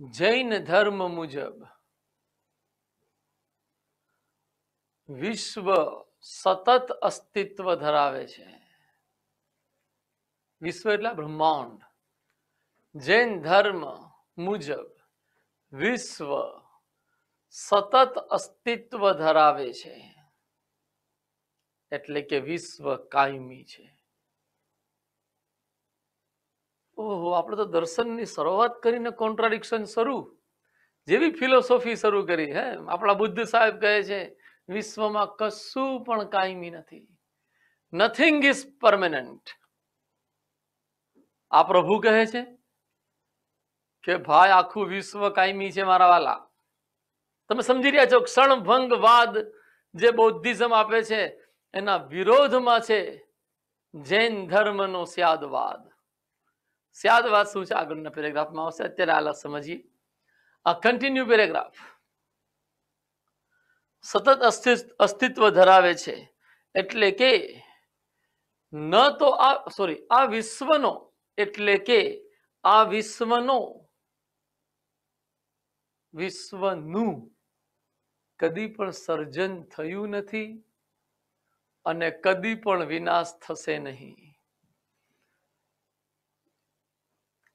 જૈન ધર્મ મુજબ વિશ્વ સતત અસ્તિત્વ ધરાવે છે વિશ્વ એટલે બ્રહ્માંડ જૈન ધર્મ મુજબ વિશ્વ સતત અસ્તિત્વ ધરાવે છે એટલે કે વિશ્વ કાયમી છે ઓહો આપણે તો દર્શનની શરૂઆત કરીને કોન્ટ્રાડિક્શન શરૂ જેવી ફિલોસોફી શરૂ કરી હે આપણા બુદ્ધ સાહેબ કહે છે વિશ્વમાં કશું પણ કાયમી નથી નથિંગ ઇઝ પરમેનન્ટ આ પ્રભુ કહે છે કે ભાઈ આખું વિશ્વ કાયમી છે મારા વાલા તમે સમજી રહ્યા છો ક્ષણભંગવાદ જે બૌદ્ધિઝમ આપે છે એના વિરોધમાં છે જૈન ધર્મનો સ્યાદવાદ સ્યાદ વાત શું છે આગળના પેરેગ્રાફમાં આવશે અત્યારે હાલ સમજીએ આ કન્ટિન્યુ પેરેગ્રાફ સતત અસ્તિત્વ ધરાવે છે એટલે કે ન તો આ સોરી આ વિશ્વનો એટલે કે આ વિશ્વનો વિશ્વનું કદી પણ સર્જન થયું નથી અને કદી પણ વિનાશ થશે નહીં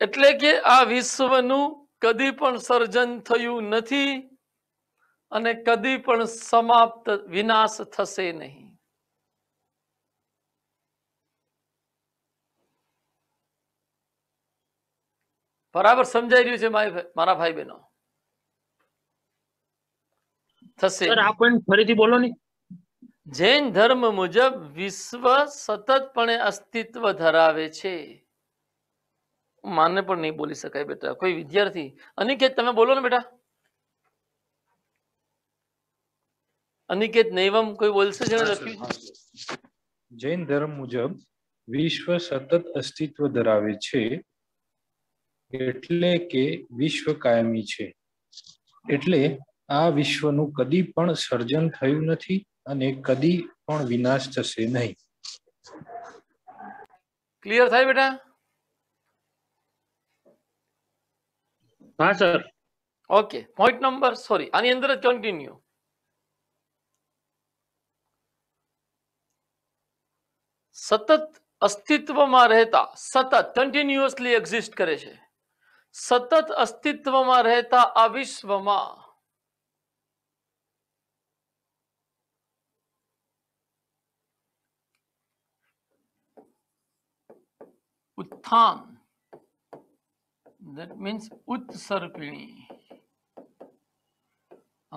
એટલે કે આ વિશ્વનું કદી પણ સર્જન થયું નથી અને કદી પણ સમાપ્ત વિનાશ થશે નહીં બરાબર સમજાઈ રહ્યું છે મારા ભાઈ બહેનો થશે ફરીથી બોલો ને જૈન ધર્મ મુજબ વિશ્વ સતત પણ અસ્તિત્વ ધરાવે છે માને પણ નહીં બોલી શકાય બેટા કોઈ વિદ્યાર્થી અનિકેત તમે બોલો ને બેટા અનિકેત નૈવમ કોઈ બોલશે જેને લખ્યું જૈન ધર્મ મુજબ વિશ્વ સતત અસ્તિત્વ ધરાવે છે એટલે કે વિશ્વ કાયમી છે એટલે આ વિશ્વનું કદી પણ સર્જન થયું નથી અને કદી પણ વિનાશ થશે નહીં ક્લિયર થાય બેટા હા sir okay point number sorry આની અંદર જ કન્ટિન્યુ સતત અસ્તિત્વમાં રહેતા સતત કન્ટિન્યુઅસલી એક્ઝિસ્ટ કરે છે સતત અસ્તિત્વમાં રહેતા આ વિશ્વમાં ઉત્થાન that means ઉત્સર્પિણી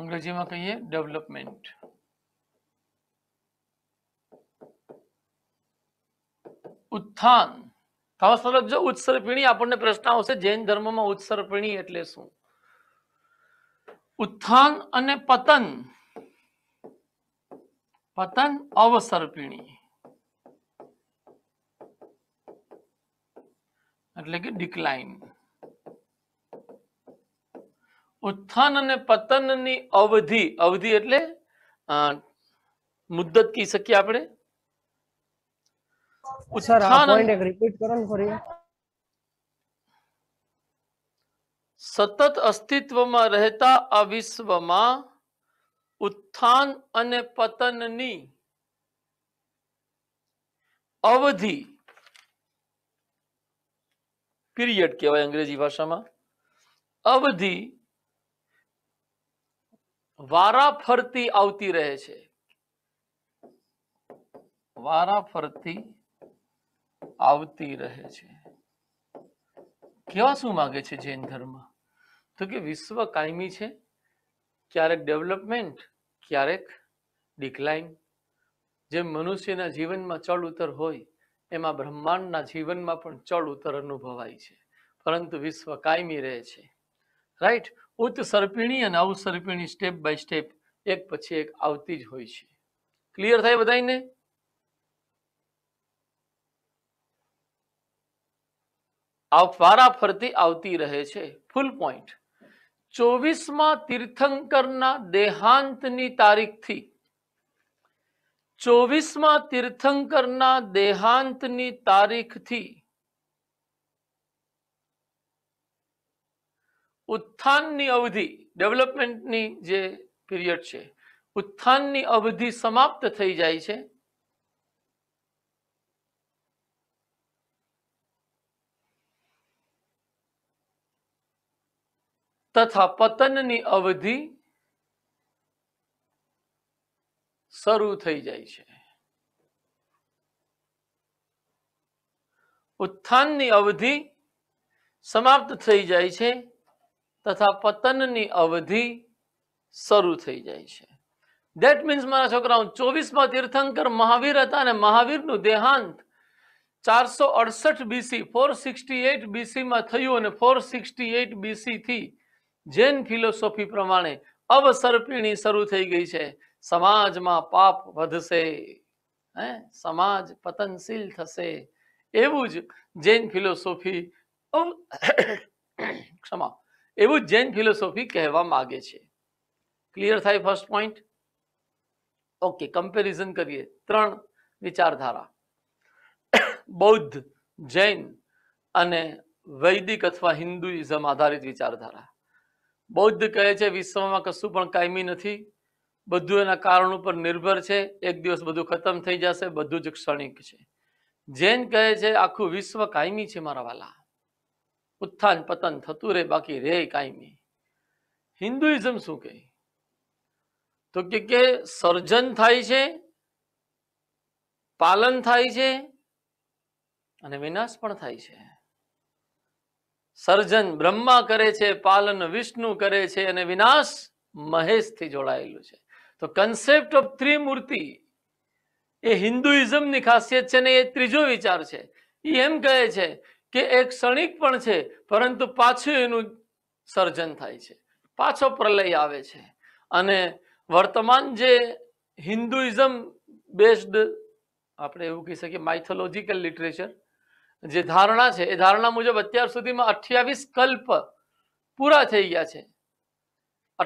અંગ્રેજીમાં કહીએ ડેવલપમેન્ટ ઉત્થાન હવે સરસ જો ઉત્સર્પિણી આપણને પ્રશ્ન આવશે જૈન ધર્મમાં ઉત્સર્પિણી એટલે શું ઉત્થાન અને પતન પતન અવસર્પિણી એટલે કે ડિક્લાઇન ઉત્થાન અને પતનની અવધિ અવધિ એટલે મુદ્દત કહી શકીએ આપણે સતત અસ્તિત્વમાં રહેતા આ વિશ્વમાં ઉત્થાન અને પતનની અવધિ પીરિયડ કહેવાય અંગ્રેજી ભાષામાં અવધિ વારા ફરતી આવતી રહે છે વારા ફરતી આવતી રહે છે કેવા શું માગે છે જૈન ધર્મ તો કે વિશ્વ કાયમી છે ક્યારેક ડેવલપમેન્ટ ક્યારેક ડિક્લાઇન જે મનુષ્યના જીવનમાં ચડ ઉતર હોય એમાં બ્રહ્માંડના જીવનમાં પણ ચડ ઉતર અનુભવાય છે પરંતુ વિશ્વ કાયમી રહે છે રાઈટ ઉચ્ચ સર્પિણી અને અવસર્પિણી સ્ટેપ બાય સ્ટેપ એક પછી એક આવતી જ હોય છે ક્લિયર થાય બધાને ફારા ફરતી આવતી રહે છે ફૂલ પોઈન્ટ ચોવીસમાં તીર્થંકરના દેહાંતની તારીખથી ચોવીસમાં તીર્થંકરના દેહાંતની તારીખથી ઉત્થાનની અવધિ ડેવલપમેન્ટની જે પીરિયડ છે ઉત્થાનની અવધિ સમાપ્ત થઈ જાય છે તથા પતનની અવધિ શરૂ થઈ જાય છે ઉત્થાનની અવધિ સમાપ્ત થઈ જાય છે તથા પતનની અવધિ શરૂ થઈ જાય છે દેટ મીન્સ મારા છોકરાઓ ચોવીસમાં તીર્થંકર મહાવીર હતા અને મહાવીરનું દેહાંત ચારસો અડસઠ બીસી ફોર સિક્સટી એટ બીસીમાં થયું અને ફોર સિક્સટી એટ બીસીથી જૈન ફિલોસોફી પ્રમાણે અવસર્પિણી શરૂ થઈ ગઈ છે સમાજમાં પાપ વધશે હે સમાજ પતનશીલ થશે એવું જ જૈન ફિલોસોફી ક્ષમા એવું જૈન ફિલોસોફી કહેવા માગે છે ક્લિયર થાય ફર્સ્ટ પોઈન્ટ ઓકે કમ્પેરિઝન કરીએ ત્રણ વિચારધારા બૌદ્ધ જૈન અને વૈદિક અથવા હિન્દુઇઝમ આધારિત વિચારધારા બૌદ્ધ કહે છે વિશ્વમાં કશું પણ કાયમી નથી બધું એના કારણ ઉપર નિર્ભર છે એક દિવસ બધું ખતમ થઈ જશે બધું જ ક્ષણિક છે જૈન કહે છે આખું વિશ્વ કાયમી છે મારા વાલા ઉત્થાન પતન થતું રહે બાકી રહે કાયમી હિન્દુઇઝમ શું કહે તો કે સર્જન થાય છે પાલન થાય છે અને વિનાશ પણ થાય છે સર્જન બ્રહ્મા કરે છે પાલન વિષ્ણુ કરે છે અને વિનાશ મહેશથી જોડાયેલું છે તો કન્સેપ્ટ ઓફ ત્રિમૂર્તિ એ હિન્દુઇઝમની ખાસિયત છે ને એ ત્રીજો વિચાર છે એ એમ કહે છે કે એક ક્ષણિક પણ છે પરંતુ પાછું એનું સર્જન થાય છે પાછો પ્રલય આવે છે અને વર્તમાન જે હિન્દુઇઝમ બેસ્ડ આપણે એવું કહી શકીએ માઇથોલોજીકલ લિટરેચર જે ધારણા છે એ ધારણા મુજબ અત્યાર સુધીમાં અઠ્યાવીસ કલ્પ પૂરા થઈ ગયા છે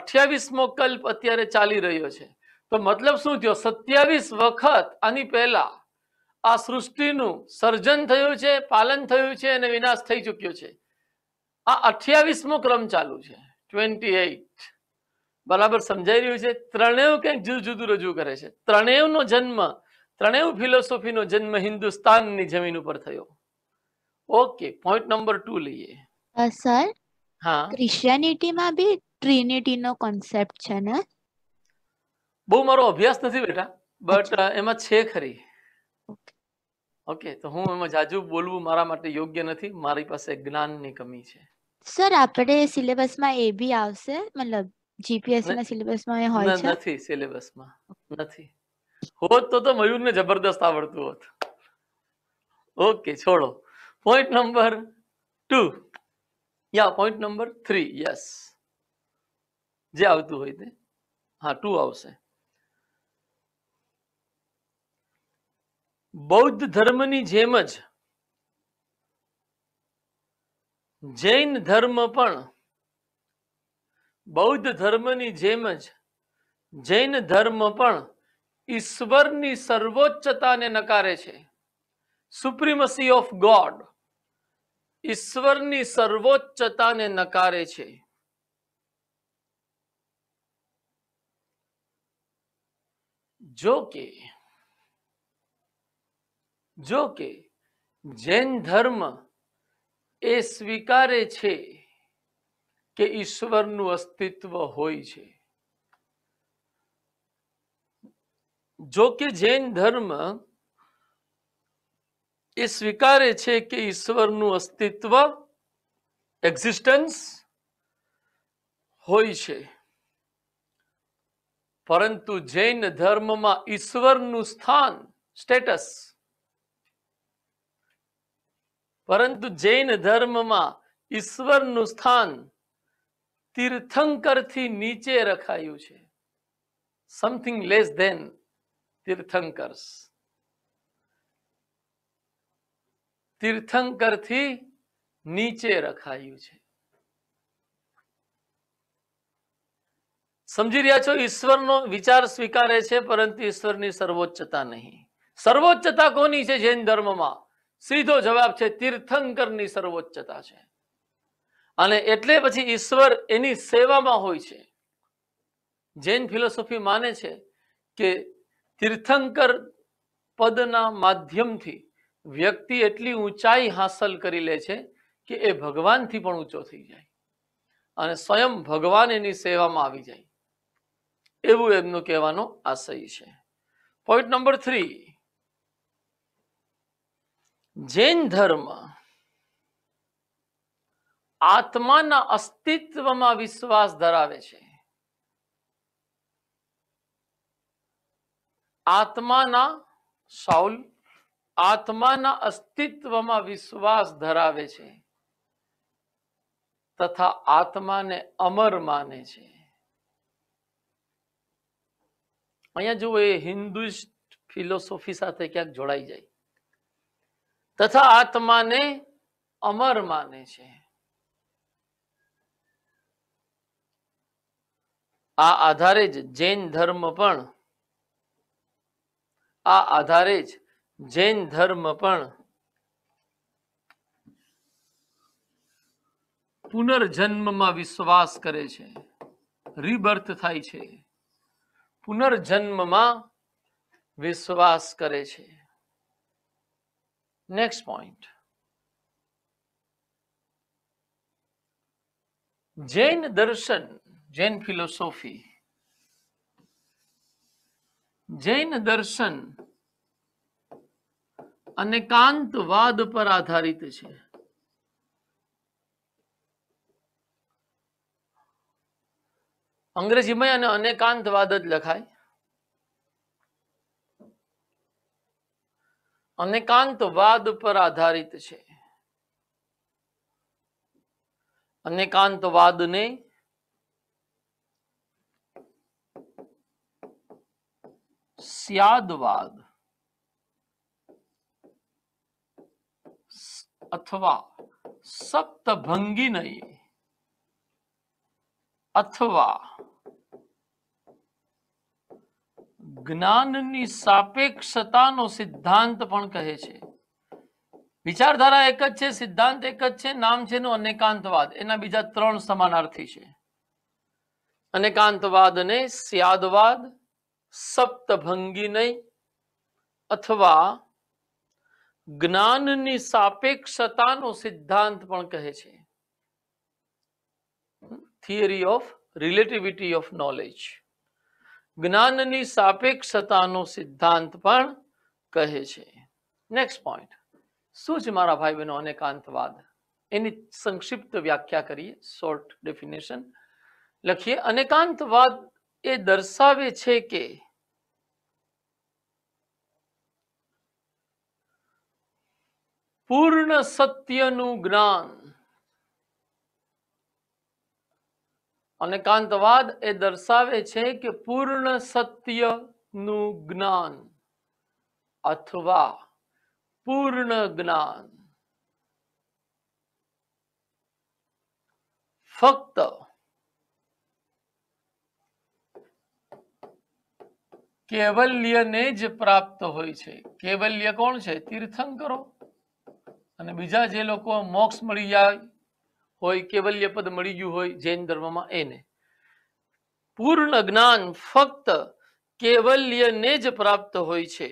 અઠ્યાવીસમો કલ્પ અત્યારે ચાલી રહ્યો છે તો મતલબ શું થયો સત્યાવીસ વખત આની પહેલા આ સૃષ્ટિનું સર્જન થયું છે પાલન થયું છે અને વિનાશ થઈ ચુક્યો છે આ અઠ્યાવીસમો ક્રમ ચાલુ છે ટ્વેન્ટી એઇટ બરાબર સમજાઈ રહ્યું છે ત્રણેય કંઈક જુદું જુદું રજૂ કરે છે ત્રણેયનો જન્મ ત્રણેય ફિલોસોફીનો જન્મ હિન્દુસ્તાનની જમીન ઉપર થયો ઓકે પોઈન્ટ નંબર ટુ લઈએ સર હા ક્રિશ્ચિયાનિટીમાં બી ટ્રિનિટીનો કોન્સેપ્ટ છે ને બહુ મારો અભ્યાસ નથી બેટા બટ એમાં છે ખરી ઓકે તો હું એમાં જાજુ બોલવું મારા માટે યોગ્ય નથી મારી પાસે જ્ઞાનની કમી છે સર આપણે સિલેબસમાં એ બી આવશે મતલબ જીપીએસસી સિલેબસમાં એ હોય છે નથી સિલેબસમાં નથી હોત તો તો મયુરને જબરદસ્ત આવડતું હોત ઓકે છોડો પોઈન્ટ નંબર 2 યા પોઈન્ટ નંબર 3 યસ જે આવતું હોય તે હા 2 આવશે બૌદ્ધ ધર્મની જેમ જ જૈન ધર્મ પણ બૌદ્ધ ધર્મની જેમ જ જૈન ધર્મ પણ ઈશ્વરની સર્વોચ્ચતાને નકારે છે સુપ્રીમસી ઓફ ગોડ ઈશ્વરની સર્વોચ્ચતાને નકારે છે જો કે જો કે જૈન ધર્મ એ સ્વીકારે છે કે ઈશ્વરનું અસ્તિત્વ હોય છે જો કે જૈન ધર્મ એ સ્વીકારે છે કે ઈશ્વરનું અસ્તિત્વ એક્ઝિસ્ટન્સ હોય છે પરંતુ જૈન ધર્મમાં ઈશ્વરનું સ્થાન સ્ટેટસ પરંતુ જૈન ધર્મમાં ઈશ્વરનું સ્થાન તીર્થંકરથી નીચે રખાયું છે સમથિંગ લેસ ધેન તીર્થંકર્સ તીર્થંકરથી નીચે રખાયું છે સમજી રહ્યા છો ઈશ્વરનો વિચાર સ્વીકારે છે પરંતુ ઈશ્વરની સર્વોચ્ચતા નહીં સર્વોચ્ચતા કોની છે જૈન ધર્મમાં સીધો જવાબ છે તીર્થંકરની સર્વોચ્ચતા છે અને એટલે પછી ઈશ્વર એની સેવામાં હોય છે જૈન ફિલોસોફી માને છે કે તીર્થંકર પદના માધ્યમથી વ્યક્તિ એટલી ઊંચાઈ હાંસલ કરી લે છે કે એ ભગવાનથી પણ ઊંચો થઈ જાય અને સ્વયં ભગવાન એની સેવામાં આવી જાય એવું એમનું કહેવાનો આશય છે પોઈન્ટ નંબર થ્રી જૈન ધર્મ આત્માના અસ્તિત્વમાં વિશ્વાસ ધરાવે છે આત્માના સાઉલ આત્માના અસ્તિત્વમાં વિશ્વાસ ધરાવે છે તથા આત્માને અમર માને છે અહીંયા જુઓ એ હિન્દુસ્ટ ફિલોસોફી સાથે ક્યાંક જોડાઈ જાય તથા આત્માને અમર માને છે આ આધારે જ જૈન ધર્મ પણ આ આધારે જ જૈન ધર્મ પણ પુનર્જન્મમાં વિશ્વાસ કરે છે રીબર્થ થાય છે પુનર્જન્મમાં વિશ્વાસ કરે છે નેક્સ્ટ પોઈન્ટ જૈન દર્શન જૈન ફિલોસોફી જૈન દર્શન અને કાંતવાદ પર આધારિત છે અંગ્રેજીમાં અને અનેકાંતવાદ જ લખાય અને કાંતવાદ પર આધારિત છે અને કાંતવાદને સ્યાદવાદ અથવા સપ્તભંગી નહીં અથવા જ્ઞાનની સાપેક્ષતાનો સિદ્ધાંત પણ કહે છે વિચારધારા એક જ છે સિદ્ધાંત એક જ છે નામ છે એનું અનેકાંતવાદ એના બીજા ત્રણ સમાનાર્થી છે અનેકાંતવાદ અને સ્યાદવાદ સપ્તભંગી સપ્તભંગીનય અથવા જ્ઞાનની સાપેક્ષતાનો સિદ્ધાંત પણ કહે છે theory of relativity of knowledge જ્ઞાનની સાપેક્ષતાનો સિદ્ધાંત પણ કહે છે નેક્સ્ટ પોઈન્ટ શું છે મારા ભાઈ બહેનો અનેકાંતવાદ એની સંક્ષિપ્ત વ્યાખ્યા કરીએ શોર્ટ ડેફિનેશન લખીએ અનેકાંતવાદ એ દર્શાવે છે કે પૂર્ણ સત્યનું જ્ઞાન અને કાંતવાદ એ દર્શાવે છે કે પૂર્ણ સત્યનું જ્ઞાન અથવા પૂર્ણ જ્ઞાન ફક્ત કેવલ્યને જ પ્રાપ્ત હોય છે કેવલ્ય કોણ છે તીર્થંકરો અને બીજા જે લોકો મોક્ષ મળી જાય હોય કેવલ્ય પદ મળી ગયું હોય જૈન ધર્મમાં એને પૂર્ણ જ્ઞાન ફક્ત કેવલ્ય ને જ પ્રાપ્ત હોય છે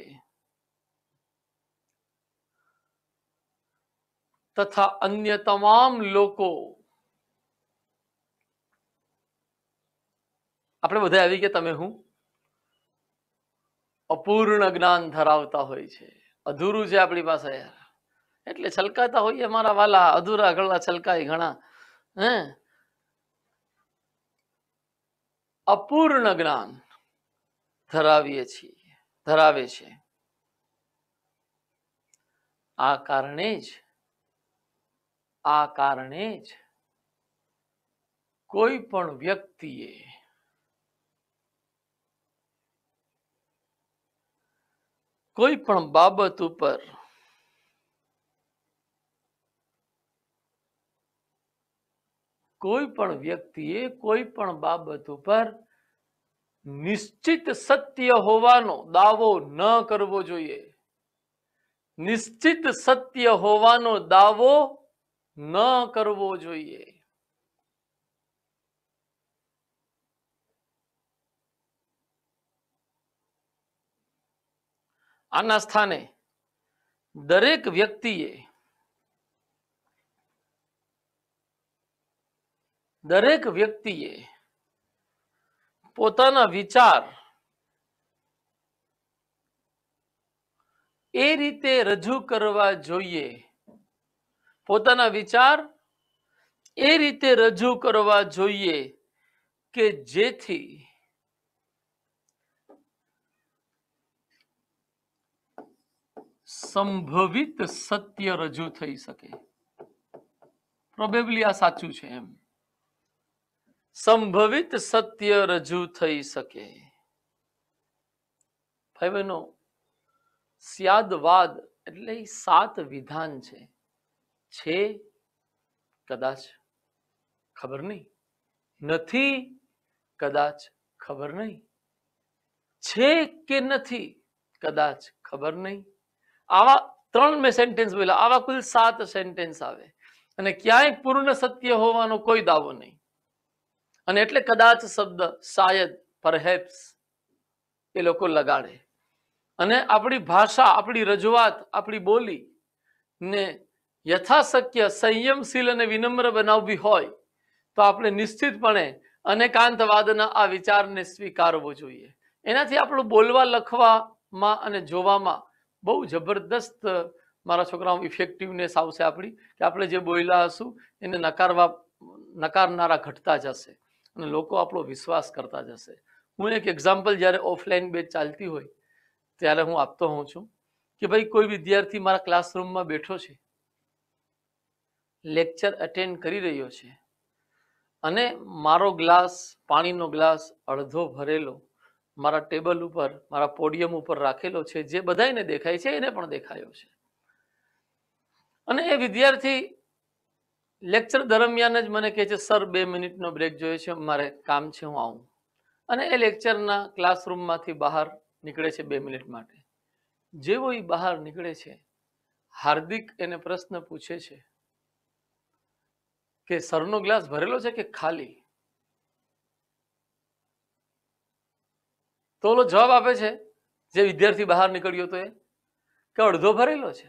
તથા અન્ય તમામ લોકો આપણે બધા આવી કે તમે હું અપૂર્ણ જ્ઞાન ધરાવતા હોય છે અધૂરું છે આપણી પાસે યાર એટલે છલકાતા હોઈએ મારા વાલા અધૂરા ગળા છલકાય ઘણા હે અપૂર્ણ જ્ઞાન ધરાવીએ છીએ ધરાવે છે આ કારણે જ આ કારણે જ કોઈ પણ વ્યક્તિએ કોઈ પણ બાબત ઉપર કોઈ પણ વ્યક્તિએ કોઈ પણ બાબત ઉપર નિશ્ચિત સત્ય હોવાનો દાવો ન કરવો જોઈએ નિશ્ચિત સત્ય હોવાનો દાવો ન કરવો જોઈએ આના સ્થાને દરેક વ્યક્તિએ प्रत्येक व्यक्ति ये પોતાનો વિચાર એ રીતે રજુ કરવા જોઈએ પોતાનો વિચાર એ રીતે રજુ કરવા જોઈએ કે જે થી સંભવિત સત્ય રજુ થઈ શકે પ્રોબેબલી આ સાચું છે એમ સંભવિત સત્ય રજૂ થઈ શકે ભાઈ બહેનો સ્યાદવાદ એટલે સાત વિધાન છે છે કદાચ ખબર નહીં નથી કદાચ ખબર નહીં છે કે નથી કદાચ ખબર નહીં આવા ત્રણ મેં સેન્ટેન્સ બોલ્યા આવા કુલ સાત સેન્ટેન્સ આવે અને ક્યાંય પૂર્ણ સત્ય હોવાનો કોઈ દાવો નહીં અને એટલે કદાચ શબ્દ શાયદ પરહેપ્સ એ લોકો લગાડે અને આપણી ભાષા આપણી રજૂઆત આપણી બોલી ને યથાશક્ય સંયમશીલ અને વિનમ્ર બનાવવી હોય તો આપણે નિશ્ચિતપણે અનેકાંતવાદના આ વિચારને સ્વીકારવો જોઈએ એનાથી આપણું બોલવા લખવામાં અને જોવામાં બહુ જબરદસ્ત મારા છોકરાઓ ઇફેક્ટિવનેસ આવશે આપણી કે આપણે જે બોલ્યા હશું એને નકારવા નકારનારા ઘટતા જશે અને લોકો આપણો વિશ્વાસ કરતા જશે હું એક એક્ઝામ્પલ જ્યારે ઓફલાઈન બેચ ચાલતી હોય ત્યારે હું આપતો હોઉં છું કે ભાઈ કોઈ વિદ્યાર્થી મારા ક્લાસરૂમમાં બેઠો છે લેક્ચર અટેન્ડ કરી રહ્યો છે અને મારો ગ્લાસ પાણીનો ગ્લાસ અડધો ભરેલો મારા ટેબલ ઉપર મારા પોડિયમ ઉપર રાખેલો છે જે બધાને દેખાય છે એને પણ દેખાયો છે અને એ વિદ્યાર્થી લેક્ચર દરમિયાન જ મને કહે છે સર બે મિનિટનો બ્રેક જોઈએ છે મારે કામ છે હું આવું અને એ લેક્ચરના ક્લાસરૂમમાંથી બહાર નીકળે છે બે મિનિટ માટે જેવો એ બહાર નીકળે છે હાર્દિક એને પ્રશ્ન પૂછે છે કે સરનો ગ્લાસ ભરેલો છે કે ખાલી તો ઓલો જવાબ આપે છે જે વિદ્યાર્થી બહાર નીકળ્યો હતો એ કે અડધો ભરેલો છે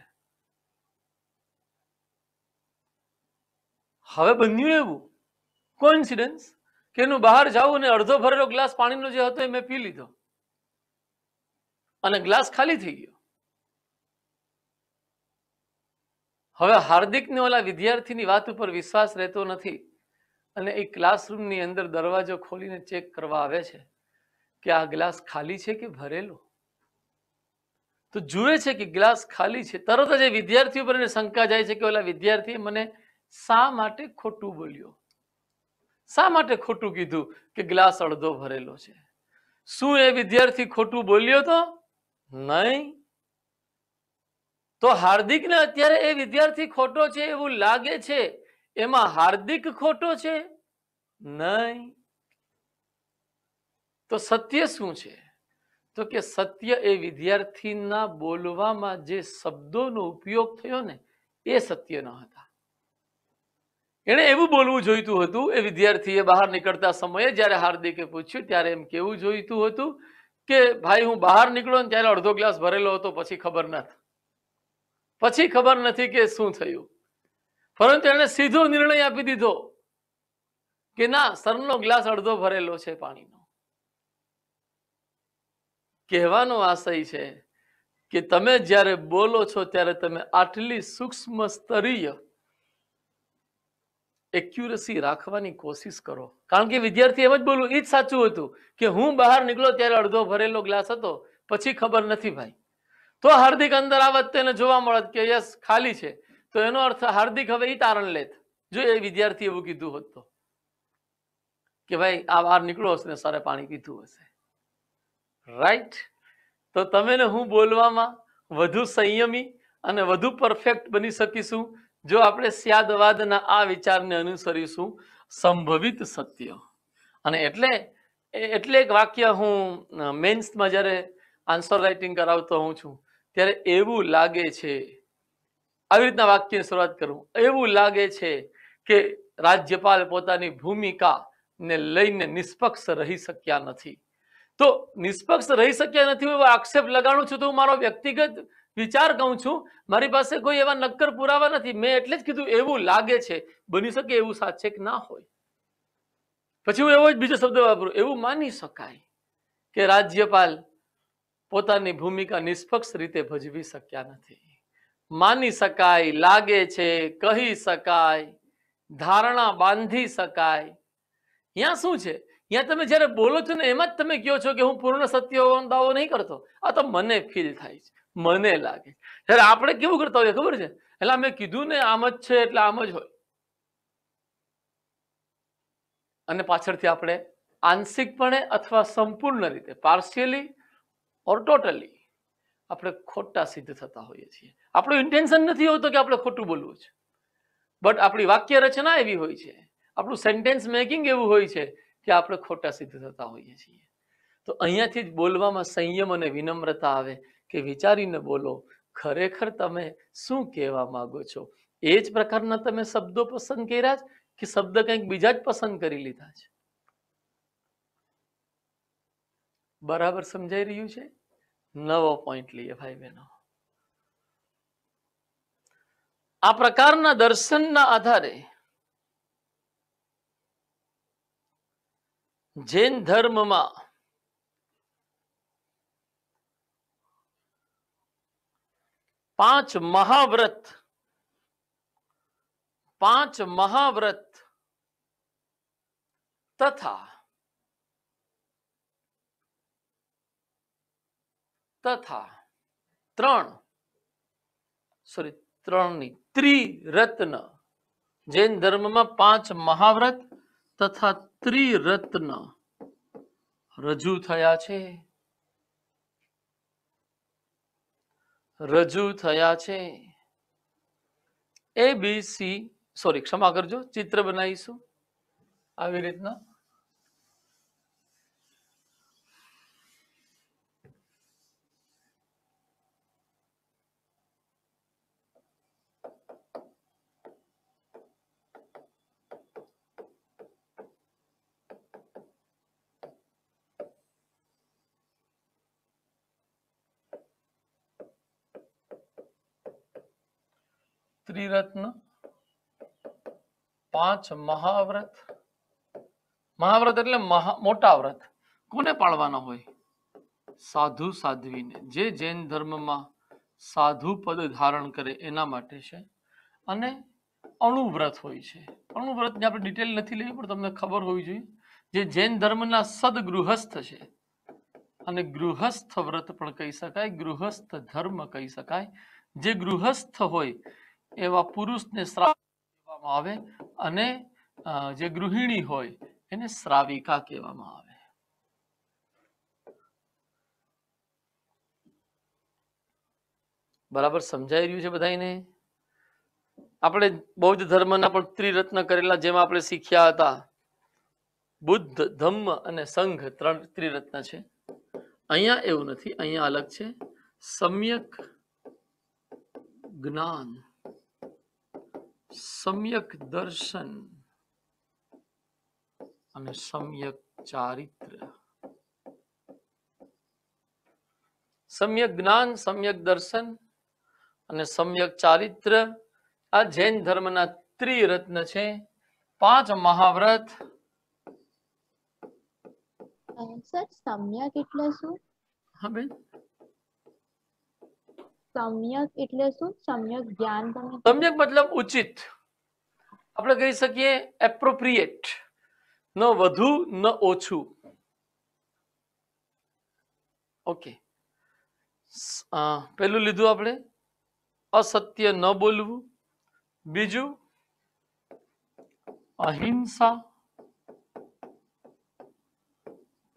હવે બન્યું એવું કોઇન્સિડન્સ કે એનું બહાર જવું અને અડધો ભરેલો ગ્લાસ પાણીનો જે હતો એ મેં પી લીધો અને ગ્લાસ ખાલી થઈ ગયો હવે હાર્દિકને ઓલા વિદ્યાર્થીની વાત ઉપર વિશ્વાસ રહેતો નથી અને એ ક્લાસરૂમની અંદર દરવાજો ખોલીને ચેક કરવા આવે છે કે આ ગ્લાસ ખાલી છે કે ભરેલો તો જુએ છે કે ગ્લાસ ખાલી છે તરત જ એ વિદ્યાર્થી ઉપર એને શંકા જાય છે કે ઓલા વિદ્યાર્થીએ મને શા માટે ખોટું બોલ્યો શા માટે ખોટું કીધું કે ગ્લાસ અડધો ભરેલો છે શું એ વિદ્યાર્થી ખોટું બોલ્યો તો નહી તો હાર્દિકને અત્યારે એ વિદ્યાર્થી ખોટો છે એવું લાગે છે એમાં હાર્દિક ખોટો છે નહીં તો સત્ય શું છે તો કે સત્ય એ વિદ્યાર્થીના બોલવામાં જે શબ્દોનો ઉપયોગ થયો ને એ સત્ય ન હતો એણે એવું બોલવું જોઈતું હતું એ વિદ્યાર્થીએ બહાર નીકળતા સમયે જ્યારે હાર્દિકે પૂછ્યું ત્યારે એમ કેવું જોઈતું હતું કે ભાઈ હું બહાર નીકળ્યો ને ત્યારે અડધો ગ્લાસ ભરેલો હતો પછી ખબર ના પછી ખબર નથી કે શું થયું પરંતુ એણે સીધો નિર્ણય આપી દીધો કે ના સરનો ગ્લાસ અડધો ભરેલો છે પાણીનો કહેવાનો આશય છે કે તમે જ્યારે બોલો છો ત્યારે તમે આટલી સૂક્ષ્મ સ્તરીય એક્યુરસી રાખવાની કોશિશ કરો કારણ કે વિદ્યાર્થી એમ જ બોલું એ જ સાચું હતું કે હું બહાર નીકળો ત્યારે અડધો ભરેલો ગ્લાસ હતો પછી ખબર નથી ભાઈ તો હાર્દિક અંદર આવત તેને જોવા મળત કે યસ ખાલી છે તો એનો અર્થ હાર્દિક હવે એ તારણ લેત જો એ વિદ્યાર્થી એવું કીધું હોત કે ભાઈ આ બહાર નીકળો હશે ને સરે પાણી પીધું હશે રાઈટ તો તમે ને હું બોલવામાં વધુ સંયમી અને વધુ પરફેક્ટ બની શકીશું જો આપણે સ્યાદવાદના આ વિચારને અનુસરીશું સંભવિત સત્ય અને એટલે એટલે એક વાક્ય હું મેન્સમાં જ્યારે આન્સર રાઇટિંગ કરાવતો હોઉં છું ત્યારે એવું લાગે છે આવી રીતના વાક્યની શરૂઆત કરું એવું લાગે છે કે રાજ્યપાલ પોતાની ભૂમિકાને લઈને નિષ્પક્ષ રહી શક્યા નથી તો નિષ્પક્ષ રહી શક્યા નથી હું આક્ષેપ લગાડું છું તો હું મારો વ્યક્તિગત વિચાર કહું છું મારી પાસે કોઈ એવા નક્કર પુરાવા નથી મેં એટલે જ કીધું એવું લાગે છે બની શકે એવું સાચે કે ના હોય પછી હું એવો જ બીજો શબ્દ વાપરું એવું માની શકાય કે રાજ્યપાલ પોતાની ભૂમિકા નિષ્પક્ષ રીતે ભજવી શક્યા નથી માની શકાય લાગે છે કહી શકાય ધારણા બાંધી શકાય અહીંયા શું છે ત્યાં તમે જ્યારે બોલો છો ને એમાં જ તમે કહો છો કે હું પૂર્ણ સત્ય હોવાનો દાવો નહીં કરતો આ તો મને ફીલ થાય છે મને લાગે ત્યારે આપણે કેવું કરતા હોઈએ ખબર છે એટલે મેં કીધું ને આમ જ છે એટલે આમ જ હોય અને પાછળથી આપણે આંશિકપણે અથવા સંપૂર્ણ રીતે પાર્શિયલી ઓર ટોટલી આપણે ખોટા સિદ્ધ થતા હોઈએ છીએ આપણું ઇન્ટેન્શન નથી હોતું કે આપણે ખોટું બોલવું છે બટ આપણી વાક્ય રચના એવી હોય છે આપણું સેન્ટેન્સ મેકિંગ એવું હોય છે કે આપણે ખોટા સિદ્ધ થતા હોઈએ છીએ તો અહીંયાથી જ બોલવામાં સંયમ અને વિનમ્રતા આવે કે વિચારીને બોલો ખરેખર તમે શું કહેવા માગો છો એ જ પ્રકારના તમે શબ્દો પસંદ કર્યા છે કે શબ્દ કંઈક બીજા જ પસંદ કરી લીધા છે બરાબર સમજાઈ રહ્યું છે નવો પોઈન્ટ લઈએ ભાઈ બહેનો આ પ્રકારના દર્શનના આધારે જૈન ધર્મમાં પાંચ મહાવ્રત પાંચ મહાવ્રત તથા તથા ત્રણ સોરી ત્રણની ત્રિરત્ન જૈન ધર્મમાં પાંચ મહાવ્રત તથા ત્રિરત્ન રજૂ થયા છે રજૂ થયા છે એ બી સી સોરી ક્ષમા કરજો ચિત્ર બનાવીશું આવી રીતના ત્રિરત્ન પાંચ મહાવ્રત મહાવ્રત એટલે મોટા વ્રત કોને પાળવાના હોય સાધુ સાધ્વીને જે જૈન ધર્મમાં સાધુ પદ ધારણ કરે એના માટે છે અને અણુવ્રત હોય છે અણુવ્રતની આપણે ડિટેલ નથી લેવી પણ તમને ખબર હોવી જોઈએ જે જૈન ધર્મના સદગૃહસ્થ છે અને ગૃહસ્થ વ્રત પણ કહી શકાય ગૃહસ્થ ધર્મ કહી શકાય જે ગૃહસ્થ હોય એવા પુરુષને શ્રાવ કહેવામાં આવે અને જે ગૃહિણી હોય એને શ્રાવિકા કહેવામાં આવે બરાબર સમજાઈ રહ્યું છે બધાને આપણે બૌદ્ધ ધર્મના પણ ત્રિરત્ન કરેલા જેમાં આપણે શીખ્યા હતા બુદ્ધ ધમ્મ અને સંઘ ત્રણ ત્રિરત્ન છે અહીંયા એવું નથી અહીંયા અલગ છે સમ્યક જ્ઞાન સમ્યક દર્શન અને સમ્યક ચારિત્ર સમ્યક જ્ઞાન સમ્યક દર્શન અને સમ્યક ચારિત્ર આ જૈન ધર્મના ત્રિરત્ન છે પાંચ મહાવ્રત સર સમ્યક એટલે શું હા બેન सम्यक એટલે શું સમ્યક જ્ઞાન સમજે મતલબ ઉચિત આપણે કહી સકીએ એપ્રોપ્રિયેટ નો વધુ ન ઓછું ઓકે આ પહેલું લીધું આપણે અસત્ય ન બોલવું બીજું અહિંસા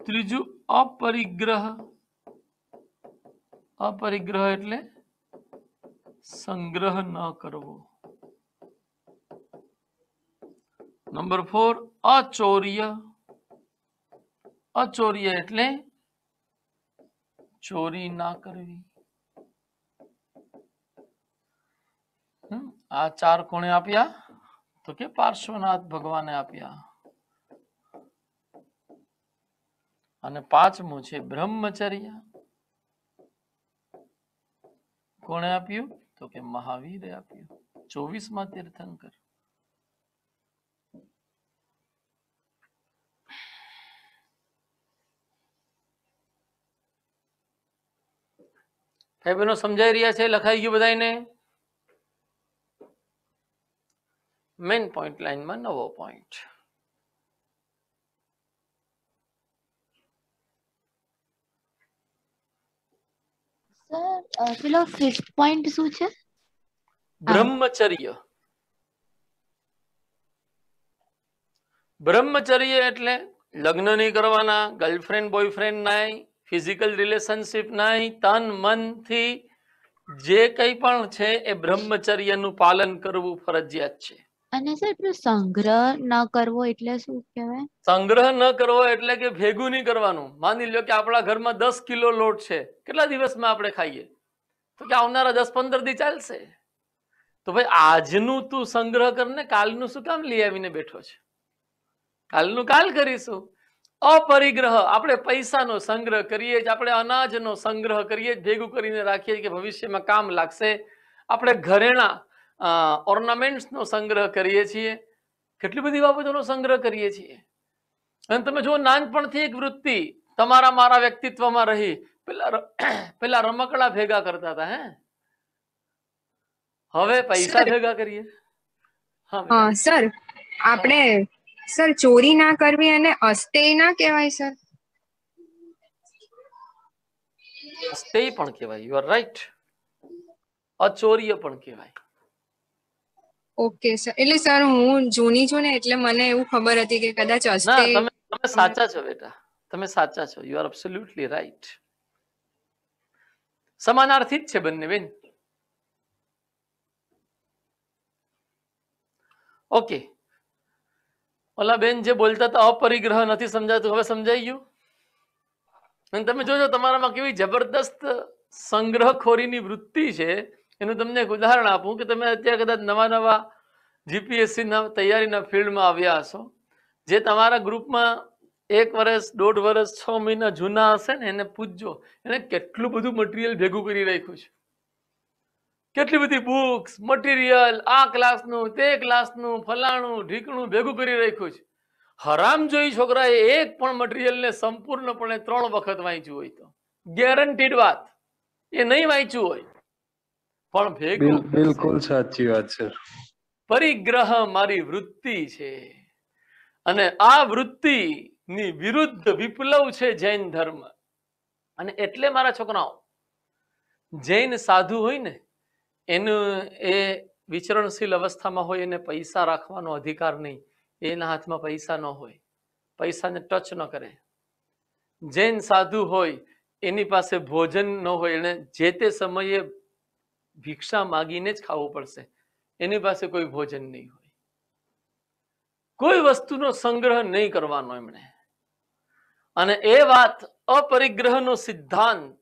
ત્રીજું અપરિગ્રહ અપરિગ્રહ એટલે સંગ્રહ ન કરવો નંબર ફોર અચૌર્ય અચૌર્ય એટલે ચોરી ના કરવી આ ચાર કોણે આપ્યા તો કે પાર્શ્વનાથ ભગવાને આપ્યા અને પાંચમું છે બ્રહ્મચર્ય કોણે આપ્યું तो के महावीर आप चौबीस म तीर्थंकर समझाई रिया है लखाई गयी बधाई ने मेन पॉइंट लाइन में नवो पॉइंट પેલો ફિફ્થ પોઈન્ટ શું છે બ્રહ્મચર્ય બ્રહ્મચર્ય એટલે લગ્ન નહીં કરવાના ગર્લફ્રેન્ડ બોયફ્રેન્ડ નહીં ફિઝિકલ રિલેશનશિપ નહીં તન મનથી જે કંઈ પણ છે એ બ્રહ્મચર્યનું પાલન કરવું ફરજિયાત છે અને સર પેલો સંગ્રહ ન કરવો એટલે શું કહેવાય સંગ્રહ ન કરવો એટલે કે ભેગું નહીં કરવાનું માની લો કે આપણા ઘરમાં દસ કિલો લોટ છે કેટલા દિવસમાં આપણે ખાઈએ તો કે આવનારા દસ પંદર દી ચાલશે તો ભાઈ આજનું તું સંગ્રહ કરીને કાલનું શું કામ લઈ આવીને બેઠો છે કાલનું કાલ કરીશું અપરિગ્રહ આપણે પૈસાનો સંગ્રહ કરીએ જ આપણે અનાજનો સંગ્રહ કરીએ જ ભેગું કરીને રાખીએ કે ભવિષ્યમાં કામ લાગશે આપણે ઘરેણા ઓર્નામેન્ટ્સનો સંગ્રહ કરીએ છીએ કેટલી બધી બાબતોનો સંગ્રહ કરીએ છીએ અને તમે જો નાનપણથી એક વૃત્તિ તમારા મારા વ્યક્તિત્વમાં રહી પેલા પેલા રમકડા ભેગા કરતા હતા હે હવે પૈસા ભેગા કરીએ સર આપણે સર ચોરી ના કરવી અને અસ્તેય ના કહેવાય સર અસ્તેય પણ કહેવાય યુ આર રાઈટ અચોરીય પણ કહેવાય ઓકે સર એટલે સર હું જૂની છું ને એટલે મને એવું ખબર હતી કે કદાચ હસ્તે તમે તમે સાચા છો બેટા તમે સાચા છો યુ આર એબ્સોલ્યુટલી રાઈટ સમાનાર્થી જ છે બંને બેન ઓકે ઓલા બેન જે બોલતા હતા અપરિગ્રહ નથી સમજાતું હવે સમજાઈ ગયું અને તમે જોજો તમારામાં કેવી જબરદસ્ત સંગ્રહખોરીની વૃત્તિ છે એનું તમને એક ઉદાહરણ આપું કે તમે અત્યારે કદાચ નવા નવા જીપીએસસીના તૈયારીના ફિલ્ડમાં આવ્યા હશો જે તમારા ગ્રુપમાં એક વર્ષ દોઢ વર્ષ છ મહિના જૂના હશે ને એને પૂછજો એને કેટલું બધું મટીરિયલ ભેગું કરી રાખ્યું છે કેટલી બધી બુક્સ મટીરિયલ આ ક્લાસનું તે ક્લાસનું ફલાણું ઢીકણું ભેગું કરી રાખ્યું છે હરામ જોઈ છોકરાએ એક પણ મટીરિયલને સંપૂર્ણપણે ત્રણ વખત વાંચ્યું હોય તો ગેરંટીડ વાત એ નહીં વાંચ્યું હોય પણ ભેગું બિલકુલ સાચી વાત છે પરિગ્રહ મારી વૃત્તિ છે અને આ વૃત્તિ ની વિરુદ્ધ વિપ્લવ છે જૈન ધર્મ અને એટલે મારા છોકરાઓ જૈન સાધુ હોય ને એનું એ વિચરણશીલ અવસ્થામાં હોય એને પૈસા રાખવાનો અધિકાર નહીં એના હાથમાં પૈસા ન હોય પૈસાને ટચ ન કરે જૈન સાધુ હોય એની પાસે ભોજન ન હોય એને જે તે સમયે ભિક્ષા માગીને જ ખાવો પડશે એની પાસે કોઈ ભોજન નહીં હોય કોઈ વસ્તુનો સંગ્રહ નહીં કરવાનો એમણે અને એ વાત અપરિગ્રહનો સિદ્ધાંત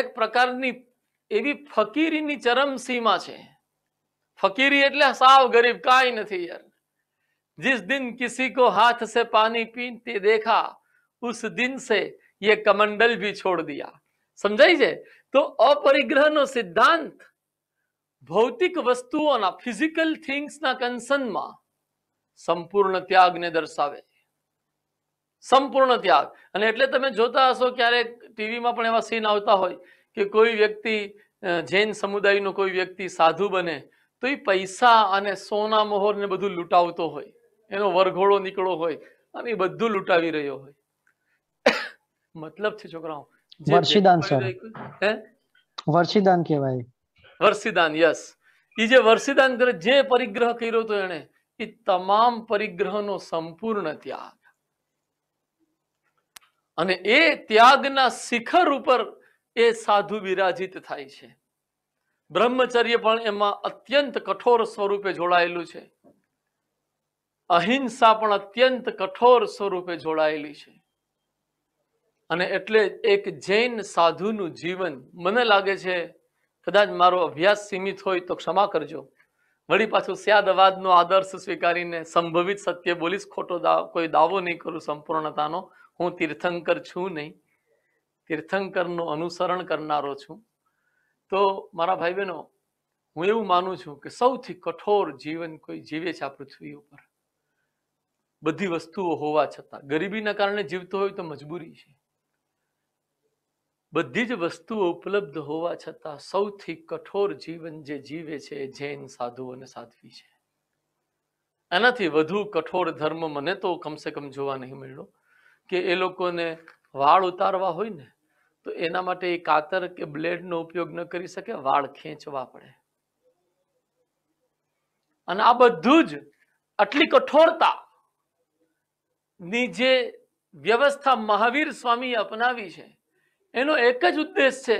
એક પ્રકારની એવી ફકીરીની ચરમ સીમા છે ફકીરી એટલે સાવ ગરીબ કાંઈ નથી યાર દિન કિસી किसी હાથ સે પાણી पानी તે દેખા ઉસ દિન સે ये કમંડલ भी છોડ દિયા સમજાય છે તો અપરિગ્રહનો સિદ્ધાંત ભૌતિક વસ્તુઓના ફિઝિકલ થિંગ્સના કન્સનમાં સંપૂર્ણ ત્યાગને દર્શાવે સંપૂર્ણ ત્યાગ અને એટલે તમે જોતા હશો ક્યારેક ટીવીમાં પણ એવા સીન આવતા હોય કે કોઈ વ્યક્તિ જૈન સમુદાયનો કોઈ વ્યક્તિ સાધુ બને તો એ પૈસા અને સોના મોહર ને બધું લૂંટાવતો હોય એનો વરઘોડો નીકળો હોય અને એ બધું લૂંટાવી રહ્યો હોય મતલબ છે છોકરાઓ વર્ષીદાન સર હે વર્ષીદાન કહેવાય વર્ષીદાન યસ એ જે વર્ષીદાન કરે જે પરિગ્રહ કર્યો હતો એને એ તમામ પરિગ્રહનો સંપૂર્ણ ત્યાગ અને એ ત્યાગના શિખર ઉપર એ સાધુ વિરાજિત થાય છે બ્રહ્મચર્ય પણ એમાં અત્યંત કઠોર સ્વરૂપે જોડાયેલું છે અહિંસા પણ અત્યંત કઠોર સ્વરૂપે જોડાયેલી છે અને એટલે એક જૈન સાધુનું જીવન મને લાગે છે કદાચ મારો અભ્યાસ સીમિત હોય તો ક્ષમા કરજો વળી પાછું સ્યાદવાદનો આદર્શ સ્વીકારીને સંભવિત સત્ય બોલીશ ખોટો કોઈ દાવો નહીં કરું સંપૂર્ણતાનો હું તીર્થંકર છું નહીં તીર્થંકરનું અનુસરણ કરનારો છું તો મારા ભાઈ બહેનો હું એવું માનું છું કે સૌથી કઠોર જીવન કોઈ જીવે છે આ પૃથ્વી ઉપર બધી વસ્તુઓ હોવા છતાં ગરીબીના કારણે જીવતો હોય તો મજબૂરી છે બધી જ વસ્તુઓ ઉપલબ્ધ હોવા છતાં સૌથી કઠોર જીવન જે જીવે છે જૈન સાધુ અને સાધ્વી છે એનાથી વધુ કઠોર ધર્મ મને તો કમસે કમ જોવા નહીં મળ્યો કે એ લોકોને વાળ ઉતારવા હોય ને તો એના માટે એ કાતર કે બ્લેડનો ઉપયોગ ન કરી શકે વાળ ખેંચવા પડે અને આ બધું જ આટલી કઠોરતા ની જે વ્યવસ્થા મહાવીર સ્વામી અપનાવી છે એનો એક જ ઉદ્દેશ છે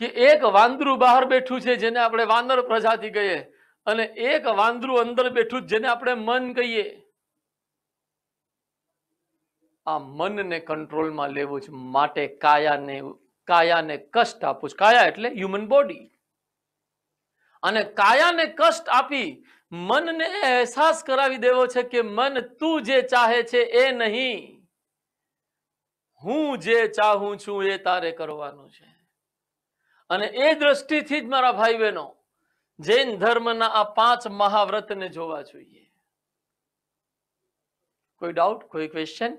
કે એક વાંદરું બહાર બેઠું છે જેને આપણે વાનર પ્રજાતિ કહીએ અને એક વાંદરું અંદર બેઠું જેને આપણે મન કહીએ આ મનને કંટ્રોલમાં લેવું જ માટે કાયાને કાયાને કષ્ટ આપું છે કાયા એટલે હ્યુમન બોડી અને કાયાને કષ્ટ આપી મનને અહેસાસ કરાવી દેવો છે કે મન તું જે ચાહે છે એ નહીં હું જે ચાહું છું એ તારે કરવાનું છે અને એ દ્રષ્ટિથી જ મારા ભાઈ બહેનો જૈન ધર્મના આ પાંચ મહાવ્રત ને જોવા જોઈએ કોઈ ડાઉટ કોઈ ક્વેશ્ચન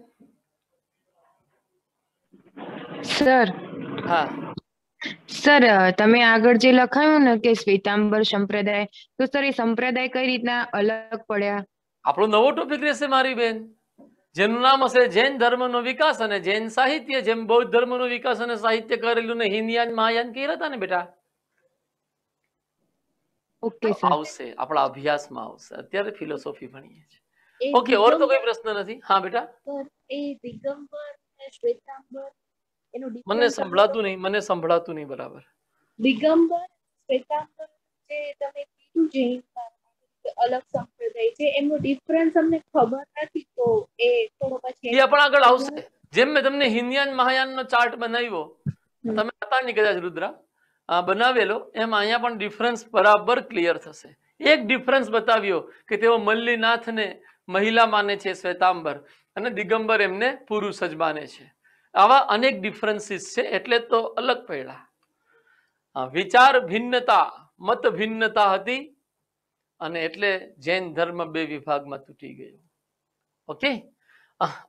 સર હા સર તમે આગળ જે લખાયું ને કે શ્વેતાંબર સંપ્રદાય તો સર એ સંપ્રદાય કઈ રીતના અલગ પડ્યા આપણો નવો ટોપિક રહેશે મારી બેન જેનું નામ હશે જૈન ધર્મનો વિકાસ અને જૈન સાહિત્ય જેમ બૌદ્ધ ધર્મનો વિકાસ અને સાહિત્ય કરેલું ને હિન્દયાન મહાયાન કહી હતા ને બેટા આવશે આપણા અભ્યાસમાં આવશે અત્યારે ફિલોસોફી ભણીએ છીએ ઓકે ઓર તો કોઈ પ્રશ્ન નથી હા બેટા મને સંભળાતું નહીં મને સંભળાતું નહીં બરાબર દિગંબર શ્વેતાંબર જે તમે કીધું જૈન અલગ સંપ્રદાય છે એમનો ડિફરન્સ અમને ખબર નથી તો એ થોડો પછી એ પણ આગળ આવશે જેમ મેં તમને હિન્દિયાન મહાયાનનો ચાર્ટ બનાવ્યો તમે હતા ને કદાચ રુદ્રા બનાવેલો એમ અહીંયા પણ ડિફરન્સ બરાબર ક્લિયર થશે એક ડિફરન્સ બતાવ્યો કે તેઓ મલ્લીનાથને મહિલા માને છે શ્વેતાંબર અને દિગંબર એમને પુરુષ જ માને છે આવા અનેક ડિફરન્સીસ છે એટલે તો અલગ પડ્યા વિચાર ભિન્નતા મત ભિન્નતા હતી અને એટલે જૈન ધર્મ બે વિભાગમાં તૂટી ગયો ઓકે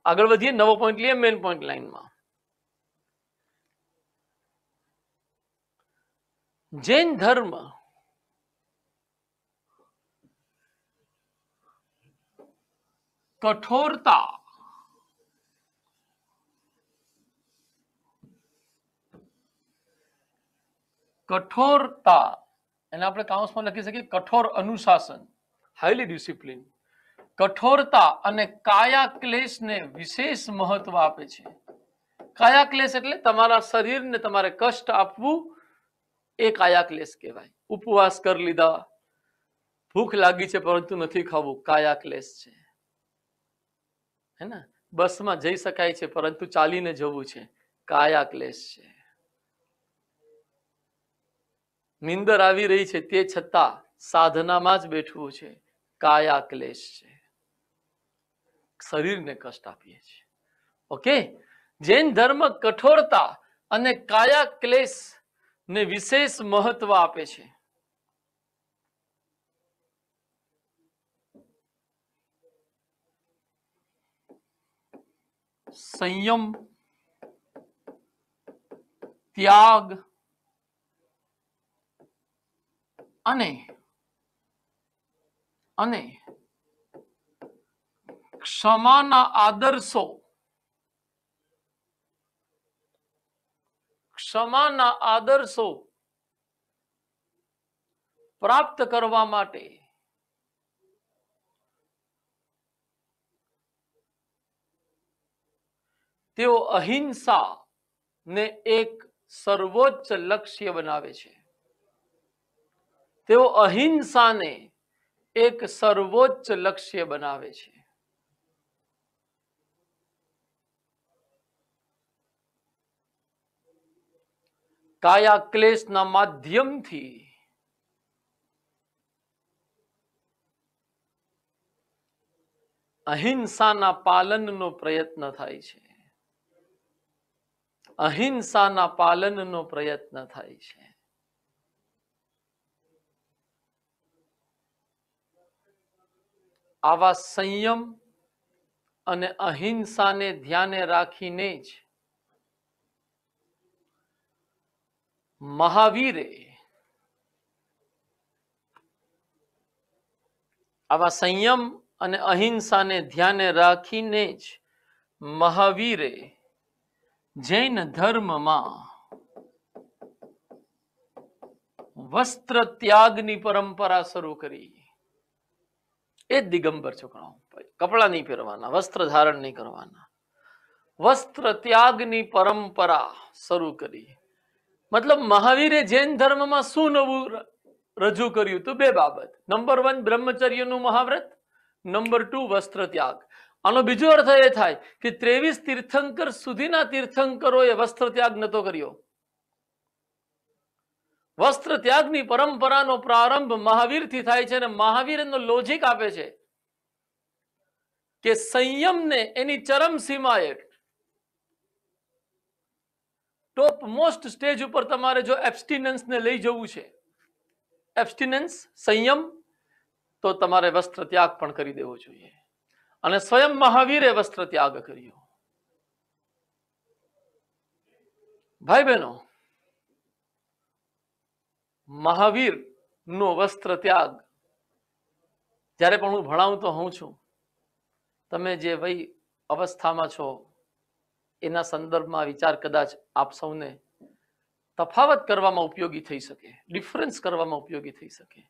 આગળ વધીએ નવો પોઈન્ટ લઈએ મેઇન પોઈન્ટ લાઈનમાં જૈન ધર્મ કઠોરતા કઠોરતા એને આપણે કાઉન્સમાં લખી શકીએ કઠોર અનુશાસન હાઈલી ડિસિપ્લિન કઠોરતા અને કાયા ક્લેશને વિશેષ મહત્વ આપે છે કાયા ક્લેશ એટલે તમારા શરીરને તમારે કષ્ટ આપવું એ કાયા ક્લેશ કહેવાય ઉપવાસ કરી લીધા ભૂખ લાગી છે પરંતુ નથી ખાવું કાયા ક્લેશ છે હે ને બસમાં જઈ શકાય છે પરંતુ ચાલીને જવું છે કાયા ક્લેશ છે નિંદર આવી રહી છે તે છતાં સાધનામાં જ બેઠવું છે કાયા ક્લેશ છે શરીરને કષ્ટ આપીએ છીએ ઓકે જૈન ધર્મ કઠોરતા અને કાયા ક્લેશ ને વિશેષ મહત્વ આપે છે સંયમ ત્યાગ અને અને ક્ષમાના આદર્શો ક્ષમાના આદર્શો પ્રાપ્ત કરવા માટે તેઓ અહિંસા ને એક સર્વોચ્ચ લક્ષ્ય બનાવે છે તેઓ અહિંસાને એક સર્વોચ્ચ લક્ષ્ય બનાવે છે કાયા ક્લેશના માધ્યમથી અહિંસાના પાલનનો પ્રયત્ન થાય છે અહિંસાના પાલનનો પ્રયત્ન થાય છે આવા સંયમ અને અહિંસાને ધ્યાને રાખીને જ મહાવીરે આવા સંયમ અને અહિંસાને ધ્યાને રાખીને જ મહાવીરે જૈન ધર્મમાં વસ્ત્ર ત્યાગની પરંપરા શરૂ કરી એ જ દિગંબર છોકરાઓ કપડા નહીં પહેરવાના વસ્ત્ર ધારણ નહીં કરવાના વસ્ત્ર ત્યાગની પરંપરા શરૂ કરી મતલબ મહાવીરે જૈન ધર્મમાં શું નવું રજૂ કર્યું તો બે બાબત નંબર વન બ્રહ્મચર્યનું મહાવ્રત નંબર ટુ વસ્ત્ર ત્યાગ આનો બીજો અર્થ એ થાય કે ત્રેવીસ તીર્થંકર સુધીના તીર્થંકરોએ વસ્ત્ર ત્યાગ નતો કર્યો વસ્ત્ર ત્યાગની પરંપરાનો પ્રારંભ મહાવીરથી થાય છે અને મહાવીર એનો લોજિક આપે છે કે સંયમને એની ચરમ સીમાએ ટોપ મોસ્ટ સ્ટેજ ઉપર તમારે જો એબ્સ્ટિનન્સને લઈ જવું છે એબ્સ્ટિનન્સ સંયમ તો તમારે વસ્ત્ર ત્યાગ પણ કરી દેવો જોઈએ અને સ્વયં મહાવીરે વસ્ત્ર ત્યાગ કર્યો ભાઈ બહેનો મહાવીર નો વસ્ત્ર ત્યાગ જ્યારે પણ હું ભણાવતો તો હું છું તમે જે વય અવસ્થામાં છો એના સંદર્ભમાં વિચાર કદાચ આપ સૌને તફાવત કરવામાં ઉપયોગી થઈ શકે ડિફરન્સ કરવામાં ઉપયોગી થઈ શકે